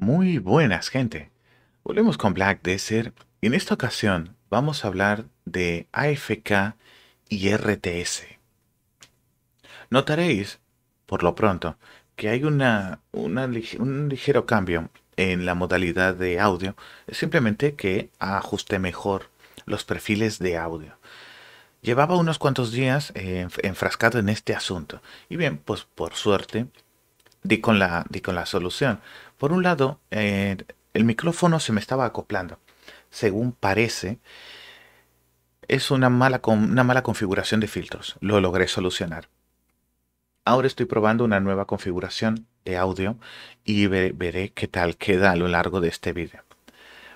Muy buenas, gente. Volvemos con Black Desert y en esta ocasión vamos a hablar de AFK y RTS. Notaréis, por lo pronto, que hay un ligero cambio en la modalidad de audio, simplemente que ajuste mejor los perfiles de audio. Llevaba unos cuantos días eh, enfrascado en este asunto y bien, pues por suerte di con la solución. Por un lado, eh, el micrófono se me estaba acoplando. Según parece, es una mala, configuración de filtros. Lo logré solucionar. Ahora estoy probando una nueva configuración de audio y veré qué tal queda a lo largo de este vídeo.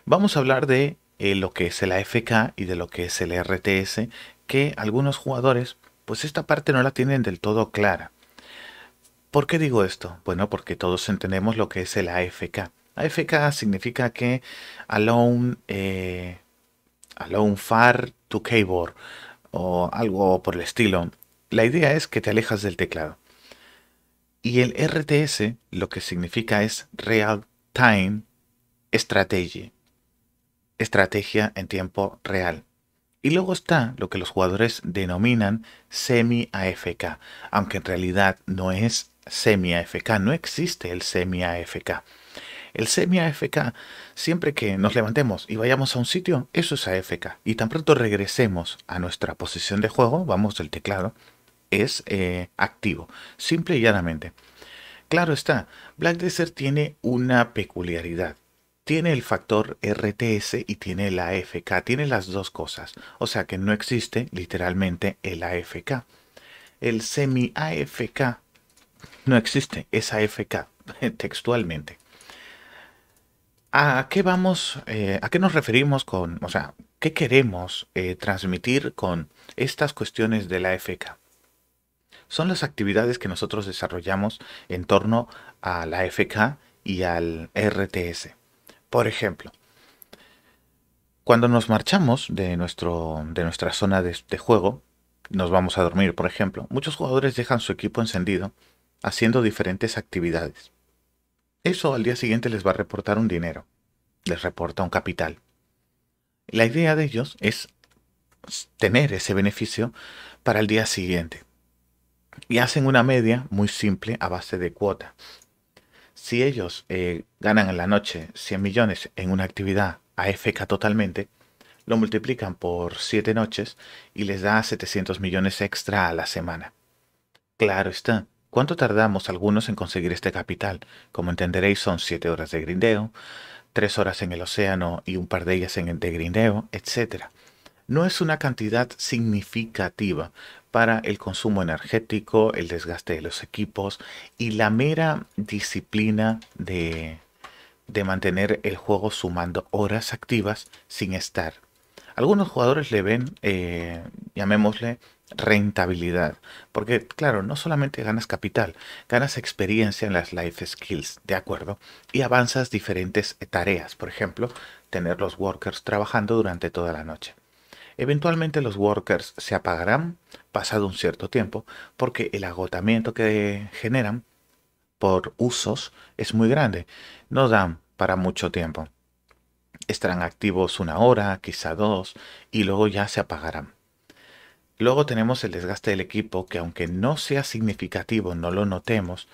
Vamos a hablar de eh, lo que es el AFK y de lo que es el RTS, que algunos jugadores, pues esta parte no la tienen del todo clara. ¿Por qué digo esto? Bueno, porque todos entendemos lo que es el AFK. AFK significa que eh, alone, far to keyboard o algo por el estilo. La idea es que te alejas del teclado. Y el RTS lo que significa es Real Time Strategy. Estrategia en tiempo real. Y luego está lo que los jugadores denominan semi-AFK, aunque en realidad no es semi-AFK, no existe el semi-AFK. El semi-AFK, siempre que nos levantemos y vayamos a un sitio, eso es AFK. Y tan pronto regresemos a nuestra posición de juego, vamos del teclado, es eh, activo, simple y llanamente. Claro está, Black Desert tiene una peculiaridad. Tiene el factor RTS y tiene la AFK, tiene las dos cosas. O sea que no existe literalmente el AFK. El semi-AFK no existe, esa FK textualmente. Eh, ¿A qué nos referimos con, o sea, qué queremos eh, transmitir con estas cuestiones de la FK? Son las actividades que nosotros desarrollamos en torno a la FK y al RTS. Por ejemplo, cuando nos marchamos de, nuestra zona de juego, nos vamos a dormir, por ejemplo, muchos jugadores dejan su equipo encendido haciendo diferentes actividades. Eso al día siguiente les va a reportar un dinero, les reporta un capital. La idea de ellos es tener ese beneficio para el día siguiente. Y hacen una media muy simple a base de cuota. Si ellos eh, ganan en la noche 100 millones en una actividad AFK totalmente, lo multiplican por 7 noches y les da 700 millones extra a la semana. Claro está, ¿Cuánto tardamos algunos en conseguir este capital? Como entenderéis, son siete horas de grindeo, tres horas en el océano y un par de ellas en el de grindeo, etc. No es una cantidad significativa para el consumo energético, el desgaste de los equipos y la mera disciplina de, mantener el juego sumando horas activas sin estar. Algunos jugadores le ven, eh, llamémosle, rentabilidad. Porque, claro, no solamente ganas capital, ganas experiencia en las life skills, ¿de acuerdo? Y avanzas diferentes tareas, por ejemplo, tener los workers trabajando durante toda la noche. Eventualmente los workers se apagarán pasado un cierto tiempo porque el agotamiento que generan por usos es muy grande. No dan para mucho tiempo. Estarán activos una hora, quizá dos, y luego ya se apagarán. Luego tenemos el desgaste del equipo, que aunque no sea significativo, no lo notemos,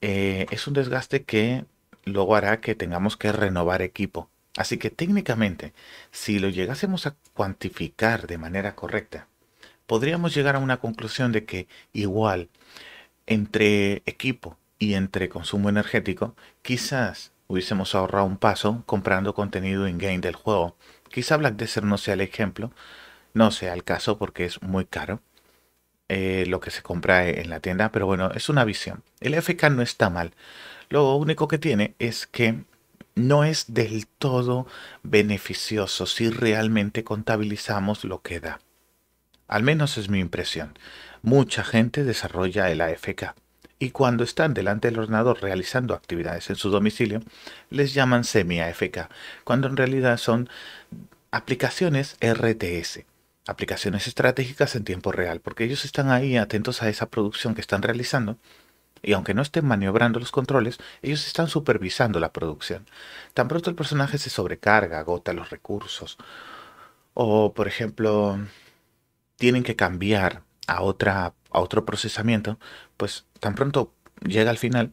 eh, es un desgaste que luego hará que tengamos que renovar equipo. Así que técnicamente, si lo llegásemos a cuantificar de manera correcta, podríamos llegar a una conclusión de que igual entre equipo y entre consumo energético, quizás hubiésemos ahorrado un paso comprando contenido in-game del juego. Quizá Black Desert no sea el ejemplo, no sea el caso porque es muy caro eh, lo que se compra e-, en la tienda, pero bueno, es una visión. El AFK no está mal. Lo único que tiene es que no es del todo beneficioso si realmente contabilizamos lo que da. Al menos es mi impresión. Mucha gente desarrolla el AFK y cuando están delante del ordenador realizando actividades en su domicilio, les llaman semi-AFK, cuando en realidad son aplicaciones RTS aplicaciones estratégicas en tiempo real, porque ellos están ahí atentos a esa producción que están realizando y aunque no estén maniobrando los controles, ellos están supervisando la producción. Tan pronto el personaje se sobrecarga, agota los recursos o, por ejemplo, tienen que cambiar a, a otro procesamiento, pues tan pronto llega al final,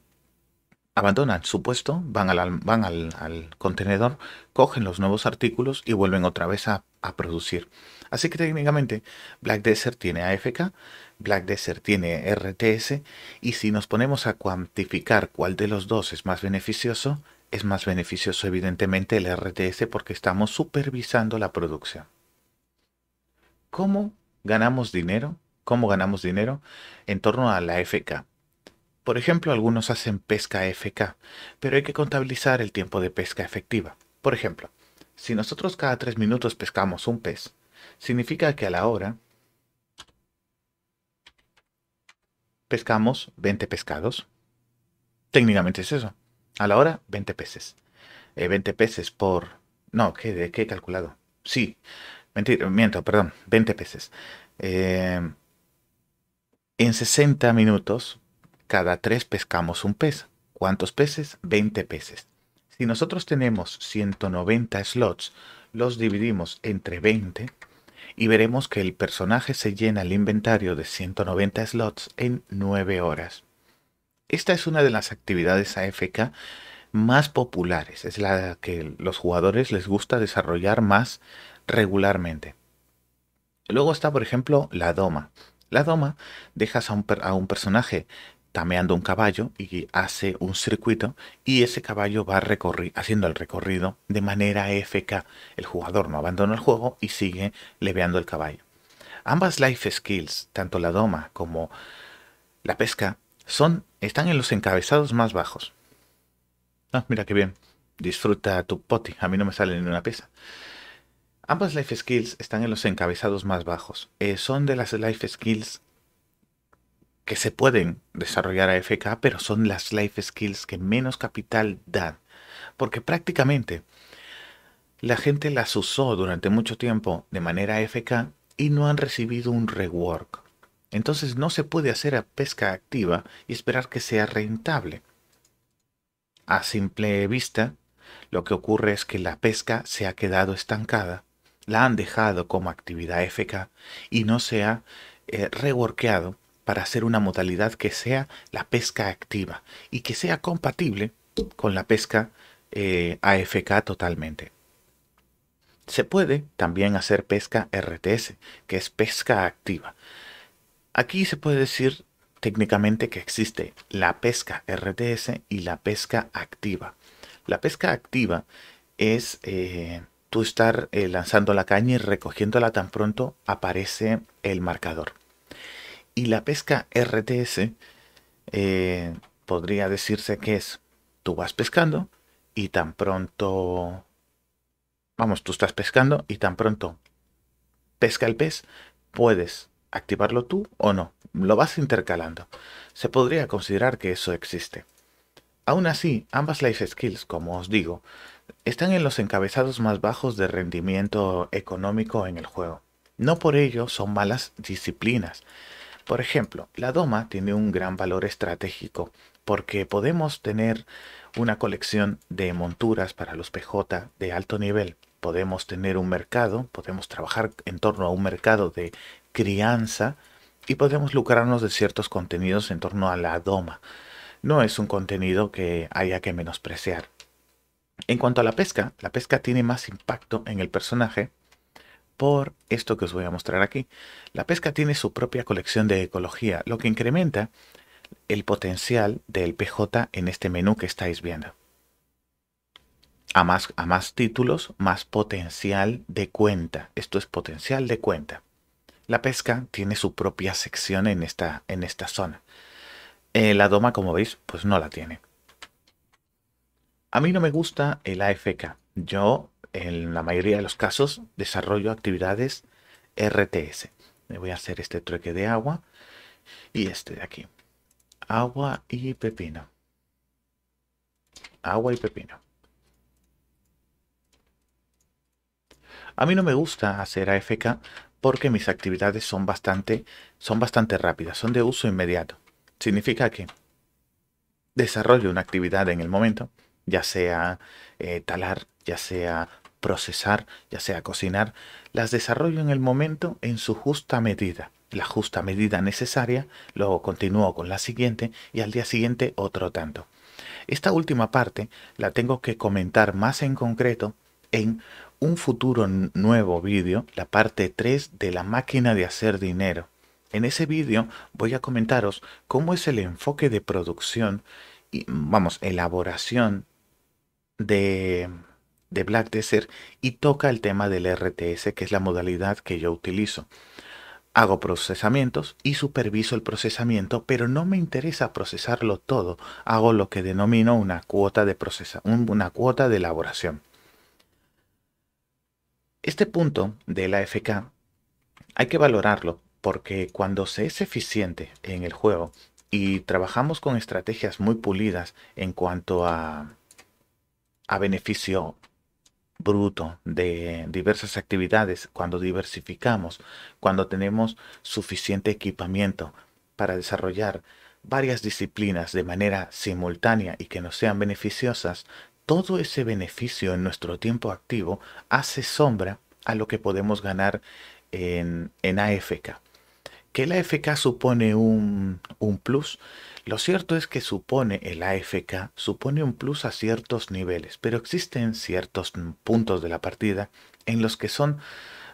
abandonan su puesto, van, al, contenedor, cogen los nuevos artículos y vuelven otra vez a producir. Así que técnicamente Black Desert tiene AFK, Black Desert tiene RTS y si nos ponemos a cuantificar cuál de los dos es más beneficioso, es más beneficioso evidentemente el RTS porque estamos supervisando la producción. ¿Cómo ganamos dinero? ¿Cómo ganamos dinero? En torno a la AFK. Por ejemplo, algunos hacen pesca FK, pero hay que contabilizar el tiempo de pesca efectiva. Por ejemplo, si nosotros cada tres minutos pescamos un pez, significa que a la hora pescamos 20 pescados. Técnicamente es eso. A la hora, 20 peces. 20 eh, peces por... No, ¿qué, ¿de qué he calculado? Sí, mentira, miento, perdón, 20 peces. Eh, en 60 minutos, cada 3 pescamos un pez. ¿Cuántos peces? 20 peces. Si nosotros tenemos 190 slots, los dividimos entre 20 y veremos que el personaje se llena el inventario de 190 slots en 9 horas. Esta es una de las actividades AFK más populares, es la que los jugadores les gusta desarrollar más regularmente. Luego está, por ejemplo, la doma. La doma dejas a un, a un personaje ameando un caballo y hace un circuito y ese caballo va haciendo el recorrido de manera FK. El jugador no abandona el juego y sigue leveando el caballo. Ambas life skills, tanto la doma como la pesca, son, están en los encabezados más bajos. Ah, mira qué bien. Disfruta tu poti, a mí no me sale ni una pieza. Ambas life skills están en los encabezados más bajos. Eh, son de las life skills que se pueden desarrollar a FK, pero son las life skills que menos capital dan. Porque prácticamente la gente las usó durante mucho tiempo de manera FK y no han recibido un rework. Entonces no se puede hacer a pesca activa y esperar que sea rentable. A simple vista, lo que ocurre es que la pesca se ha quedado estancada, la han dejado como actividad FK y no se ha eh, reworkeado para hacer una modalidad que sea la pesca activa y que sea compatible con la pesca eh, AFK totalmente. Se puede también hacer pesca RTS, que es pesca activa. Aquí se puede decir técnicamente que existe la pesca RTS y la pesca activa. La pesca activa es eh, tú estar eh, lanzando la caña y recogiéndola tan pronto aparece el marcador y la pesca RTS eh, podría decirse que es tú vas pescando y tan pronto, vamos, tú estás pescando y tan pronto pesca el pez, puedes activarlo tú o no, lo vas intercalando. Se podría considerar que eso existe. Aún así, ambas life skills, como os digo, están en los encabezados más bajos de rendimiento económico en el juego. No por ello son malas disciplinas, por ejemplo, la doma tiene un gran valor estratégico porque podemos tener una colección de monturas para los PJ de alto nivel. Podemos tener un mercado, podemos trabajar en torno a un mercado de crianza y podemos lucrarnos de ciertos contenidos en torno a la doma. No es un contenido que haya que menospreciar. En cuanto a la pesca, la pesca tiene más impacto en el personaje por esto que os voy a mostrar aquí. La pesca tiene su propia colección de ecología, lo que incrementa el potencial del PJ en este menú que estáis viendo. A más, a más títulos, más potencial de cuenta. Esto es potencial de cuenta. La pesca tiene su propia sección en esta, en esta zona. Eh, la doma, como veis, pues no la tiene. A mí no me gusta el AFK. Yo en la mayoría de los casos, desarrollo actividades RTS. Me voy a hacer este trueque de agua y este de aquí. Agua y pepino. Agua y pepino. A mí no me gusta hacer AFK porque mis actividades son bastante, son bastante rápidas, son de uso inmediato. Significa que desarrollo una actividad en el momento, ya sea eh, talar, ya sea procesar, ya sea cocinar, las desarrollo en el momento en su justa medida. La justa medida necesaria, luego continúo con la siguiente y al día siguiente otro tanto. Esta última parte la tengo que comentar más en concreto en un futuro nuevo vídeo, la parte 3 de la máquina de hacer dinero. En ese vídeo voy a comentaros cómo es el enfoque de producción y vamos, elaboración de, de Black Desert y toca el tema del RTS, que es la modalidad que yo utilizo. Hago procesamientos y superviso el procesamiento, pero no me interesa procesarlo todo. Hago lo que denomino una cuota de, una cuota de elaboración. Este punto de la FK hay que valorarlo porque cuando se es eficiente en el juego y trabajamos con estrategias muy pulidas en cuanto a a beneficio bruto de diversas actividades, cuando diversificamos, cuando tenemos suficiente equipamiento para desarrollar varias disciplinas de manera simultánea y que nos sean beneficiosas, todo ese beneficio en nuestro tiempo activo hace sombra a lo que podemos ganar en, AFK el AFK supone un, un plus. Lo cierto es que supone el AFK, supone un plus a ciertos niveles, pero existen ciertos puntos de la partida en los que son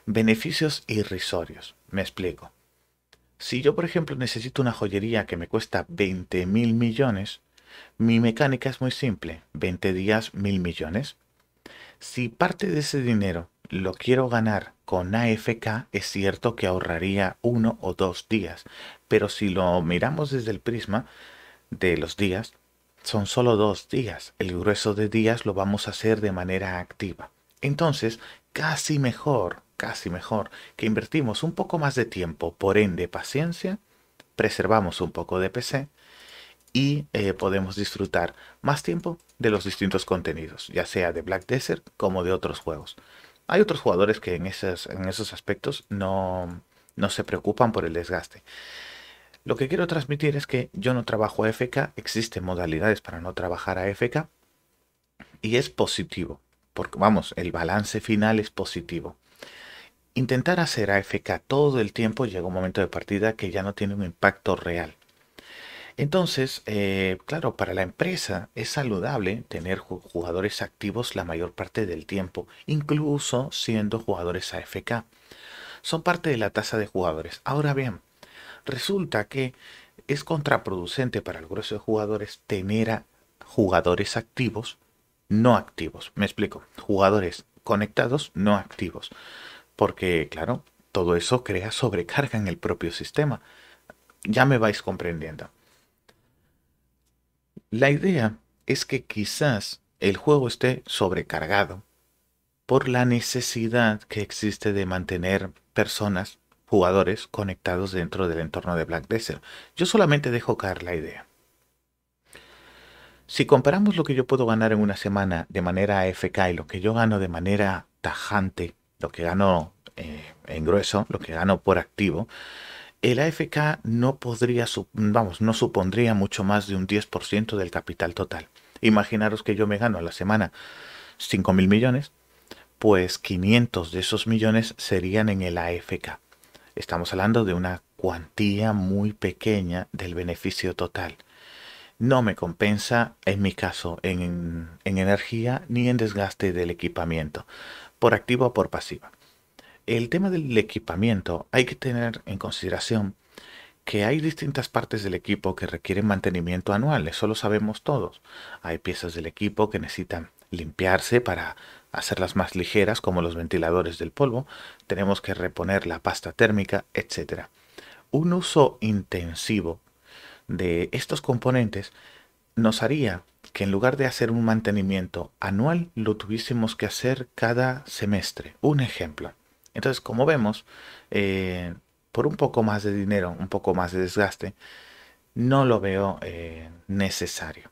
beneficios irrisorios. Me explico. Si yo, por ejemplo, necesito una joyería que me cuesta 20 mil millones, mi mecánica es muy simple, 20 días, mil millones. Si parte de ese dinero lo quiero ganar con AFK, es cierto que ahorraría uno o dos días, pero si lo miramos desde el prisma de los días, son solo dos días. El grueso de días lo vamos a hacer de manera activa. Entonces, casi mejor, casi mejor, que invertimos un poco más de tiempo, por ende paciencia, preservamos un poco de PC y eh, podemos disfrutar más tiempo de los distintos contenidos, ya sea de Black Desert como de otros juegos. Hay otros jugadores que en, en esos aspectos no, se preocupan por el desgaste. Lo que quiero transmitir es que yo no trabajo a FK, existen modalidades para no trabajar a FK y es positivo, porque vamos, el balance final es positivo. Intentar hacer a AFK todo el tiempo llega un momento de partida que ya no tiene un impacto real. Entonces, eh, claro, para la empresa es saludable tener jugadores activos la mayor parte del tiempo, incluso siendo jugadores AFK. Son parte de la tasa de jugadores. Ahora bien, resulta que es contraproducente para el grueso de jugadores tener a jugadores activos no activos. Me explico, jugadores conectados no activos. Porque, claro, todo eso crea sobrecarga en el propio sistema. Ya me vais comprendiendo. La idea es que quizás el juego esté sobrecargado por la necesidad que existe de mantener personas, jugadores, conectados dentro del entorno de Black Desert. Yo solamente dejo caer la idea. Si comparamos lo que yo puedo ganar en una semana de manera AFK y lo que yo gano de manera tajante, lo que gano eh, en grueso, lo que gano por activo, el AFK no podría, vamos, no supondría mucho más de un 10% del capital total. Imaginaros que yo me gano a la semana 5.000 millones, pues 500 de esos millones serían en el AFK. Estamos hablando de una cuantía muy pequeña del beneficio total. No me compensa, en mi caso, en, en energía ni en desgaste del equipamiento, por activo o por pasiva. El tema del equipamiento, hay que tener en consideración que hay distintas partes del equipo que requieren mantenimiento anual, eso lo sabemos todos. Hay piezas del equipo que necesitan limpiarse para hacerlas más ligeras, como los ventiladores del polvo, tenemos que reponer la pasta térmica, etc. Un uso intensivo de estos componentes nos haría que en lugar de hacer un mantenimiento anual, lo tuviésemos que hacer cada semestre. Un ejemplo. Entonces, como vemos, eh, por un poco más de dinero, un poco más de desgaste, no lo veo eh, necesario.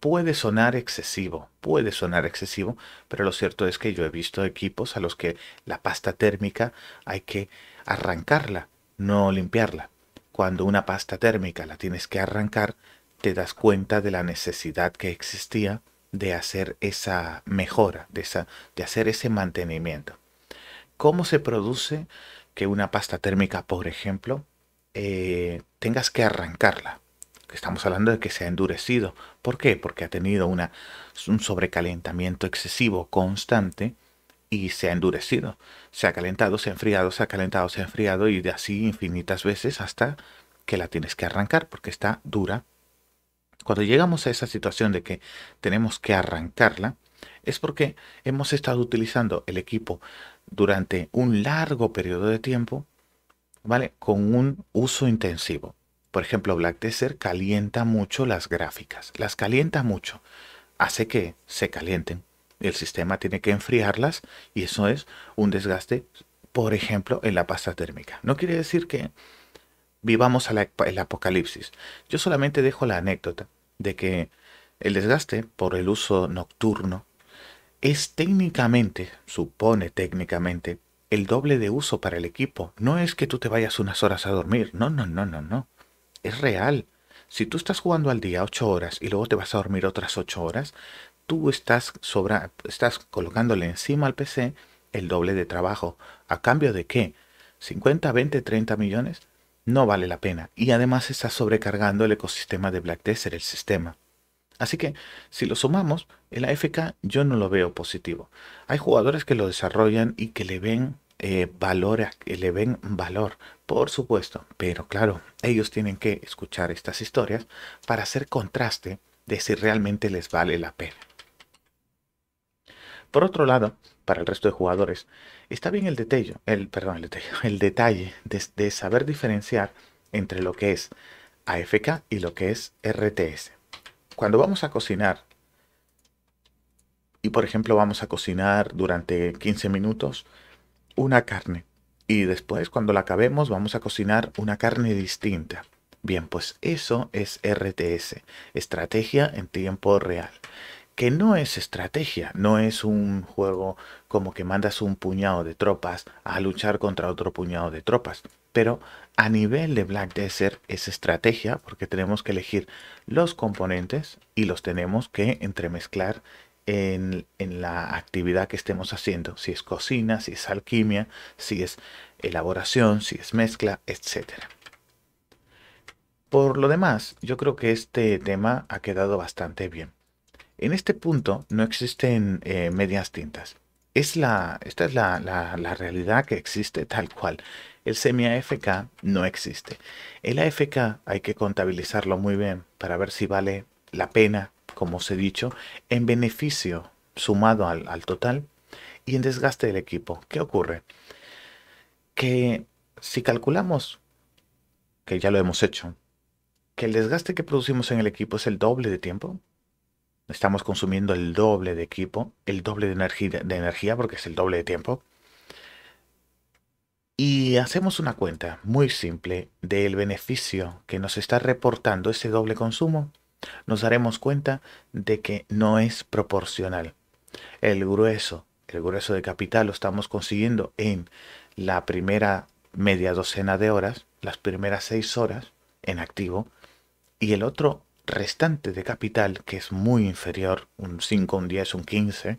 Puede sonar excesivo, puede sonar excesivo, pero lo cierto es que yo he visto equipos a los que la pasta térmica hay que arrancarla, no limpiarla. Cuando una pasta térmica la tienes que arrancar, te das cuenta de la necesidad que existía de hacer esa mejora, de hacer ese mantenimiento. ¿Cómo se produce que una pasta térmica, por ejemplo, eh, tengas que arrancarla? Estamos hablando de que se ha endurecido. ¿Por qué? Porque ha tenido un sobrecalentamiento excesivo constante y se ha endurecido. Se ha calentado, se ha enfriado, se ha calentado, se ha enfriado y de así infinitas veces hasta que la tienes que arrancar porque está dura. Cuando llegamos a esa situación de que tenemos que arrancarla, es porque hemos estado utilizando el equipo durante un largo periodo de tiempo, ¿vale? Con un uso intensivo. Por ejemplo, Black Desert calienta mucho las gráficas, las calienta mucho, hace que se calienten. El sistema tiene que enfriarlas y eso es un desgaste, por ejemplo, en la pasta térmica. No quiere decir que vivamos el apocalipsis. Yo solamente dejo la anécdota de que el desgaste por el uso nocturno es técnicamente, supone técnicamente, el doble de uso para el equipo. No es que tú te vayas unas horas a dormir. No, no, no, no, no. Es real. Si tú estás jugando al día 8 horas y luego te vas a dormir otras 8 horas, tú estás, estás colocándole encima al PC el doble de trabajo. ¿A cambio de qué? ¿50, 20, 30 millones? No vale la pena. Y además estás sobrecargando el ecosistema de Black Desert, el sistema. Así que si lo sumamos, el AFK yo no lo veo positivo. Hay jugadores que lo desarrollan y que le ven eh, valor, le ven valor, por supuesto. Pero claro, ellos tienen que escuchar estas historias para hacer contraste de si realmente les vale la pena. Por otro lado, para el resto de jugadores, está bien el detalle, el, perdón, el detalle, de saber diferenciar entre lo que es AFK y lo que es RTS cuando vamos a cocinar, y por ejemplo vamos a cocinar durante 15 minutos una carne, y después cuando la acabemos vamos a cocinar una carne distinta. Bien, pues eso es RTS, estrategia en tiempo real, que no es estrategia, no es un juego como que mandas un puñado de tropas a luchar contra otro puñado de tropas, pero a nivel de Black Desert es estrategia porque tenemos que elegir los componentes y los tenemos que entremezclar en, la actividad que estemos haciendo. Si es cocina, si es alquimia, si es elaboración, si es mezcla, etc. Por lo demás, yo creo que este tema ha quedado bastante bien. En este punto no existen eh, medias tintas la, esta es la, realidad que existe tal cual. El semi no existe. El AFK hay que contabilizarlo muy bien para ver si vale la pena, como os he dicho, en beneficio sumado al, al total y en desgaste del equipo. ¿Qué ocurre? Que si calculamos, que ya lo hemos hecho, que el desgaste que producimos en el equipo es el doble de tiempo, estamos consumiendo el doble de equipo, el doble de energía, porque es el doble de tiempo. Y hacemos una cuenta muy simple del beneficio que nos está reportando ese doble consumo. Nos daremos cuenta de que no es proporcional. El grueso, el grueso de capital lo estamos consiguiendo en la primera media docena de horas, las primeras seis horas en activo, y el otro restante de capital, que es muy inferior, un 5, un 10, un 15,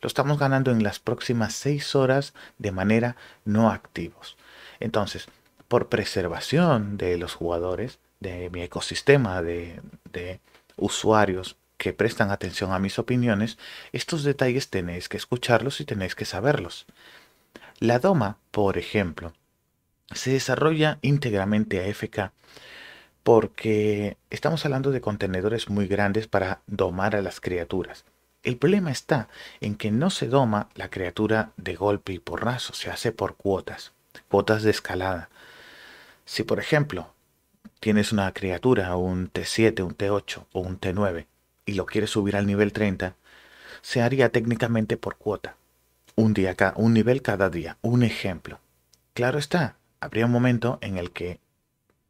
lo estamos ganando en las próximas 6 horas de manera no activos. Entonces, por preservación de los jugadores, de mi ecosistema de, usuarios que prestan atención a mis opiniones, estos detalles tenéis que escucharlos y tenéis que saberlos. La DOMA, por ejemplo, se desarrolla íntegramente a fk porque estamos hablando de contenedores muy grandes para domar a las criaturas. El problema está en que no se doma la criatura de golpe y porrazo, se hace por cuotas, cuotas de escalada. Si por ejemplo tienes una criatura, un T7, un T8 o un T9, y lo quieres subir al nivel 30, se haría técnicamente por cuota. Un día acá un nivel cada día. Un ejemplo. Claro está, habría un momento en el que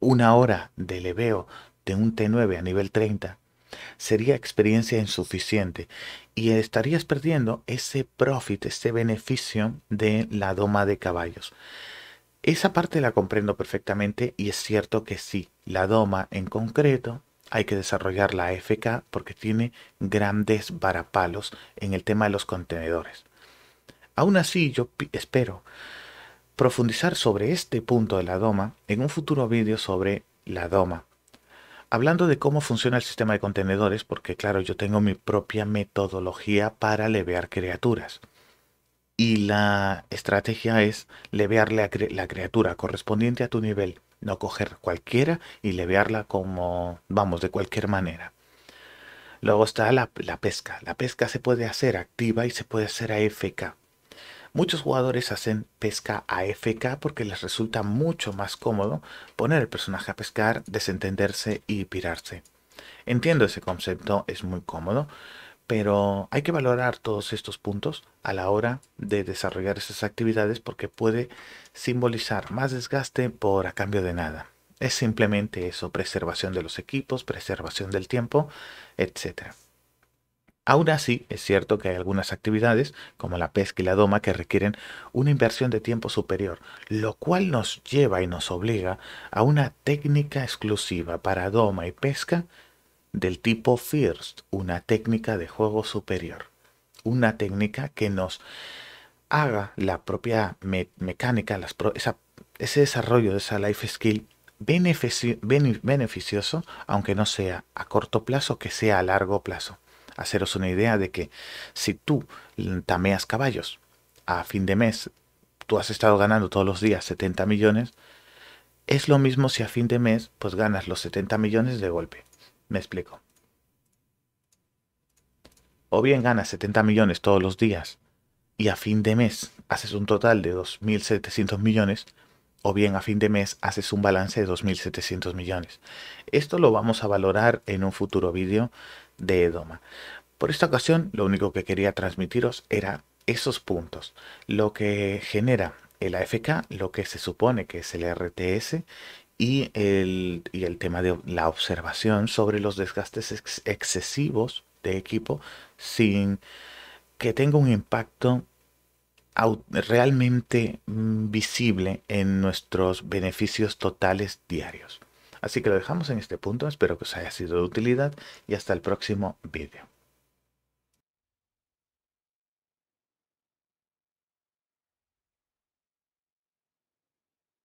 una hora de leveo de un T9 a nivel 30 sería experiencia insuficiente y estarías perdiendo ese profit, ese beneficio de la doma de caballos. Esa parte la comprendo perfectamente y es cierto que sí, la doma en concreto hay que desarrollar la FK porque tiene grandes varapalos en el tema de los contenedores. Aún así, yo espero profundizar sobre este punto de la DOMA en un futuro vídeo sobre la DOMA. Hablando de cómo funciona el sistema de contenedores, porque claro, yo tengo mi propia metodología para levear criaturas. Y la estrategia es levearle a la criatura correspondiente a tu nivel, no coger cualquiera y levearla como, vamos, de cualquier manera. Luego está la, la pesca. La pesca se puede hacer activa y se puede hacer AFK. Muchos jugadores hacen pesca AFK porque les resulta mucho más cómodo poner el personaje a pescar, desentenderse y pirarse. Entiendo ese concepto, es muy cómodo, pero hay que valorar todos estos puntos a la hora de desarrollar esas actividades porque puede simbolizar más desgaste por a cambio de nada. Es simplemente eso, preservación de los equipos, preservación del tiempo, etcétera. Aún así, es cierto que hay algunas actividades, como la pesca y la doma, que requieren una inversión de tiempo superior, lo cual nos lleva y nos obliga a una técnica exclusiva para doma y pesca del tipo First, una técnica de juego superior, una técnica que nos haga la propia mecánica, ese desarrollo de esa life skill beneficioso, aunque no sea a corto plazo, que sea a largo plazo haceros una idea de que si tú tameas caballos a fin de mes, tú has estado ganando todos los días 70 millones, es lo mismo si a fin de mes pues ganas los 70 millones de golpe. Me explico. O bien ganas 70 millones todos los días y a fin de mes haces un total de 2.700 millones, o bien a fin de mes haces un balance de 2.700 millones. Esto lo vamos a valorar en un futuro vídeo de Edoma. Por esta ocasión lo único que quería transmitiros era esos puntos, lo que genera el AFK, lo que se supone que es el RTS y el, y el tema de la observación sobre los desgastes excesivos de equipo sin que tenga un impacto realmente mm, visible en nuestros beneficios totales diarios. Así que lo dejamos en este punto, espero que os haya sido de utilidad y hasta el próximo vídeo.